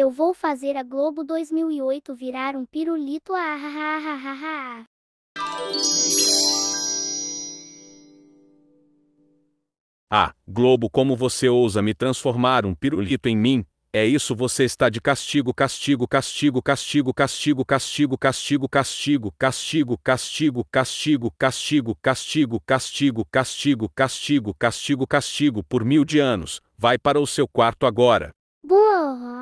Eu vou fazer a Globo 2008 virar um pirulito. Ah, ah, ah, ah, Globo, como você ousa me transformar um pirulito em mim? É isso, você está de castigo, castigo, castigo, castigo, castigo, castigo, castigo, castigo, castigo, castigo, castigo, castigo, castigo, castigo, castigo, castigo, castigo, castigo por mil de anos. Vai para o seu quarto agora. Boa!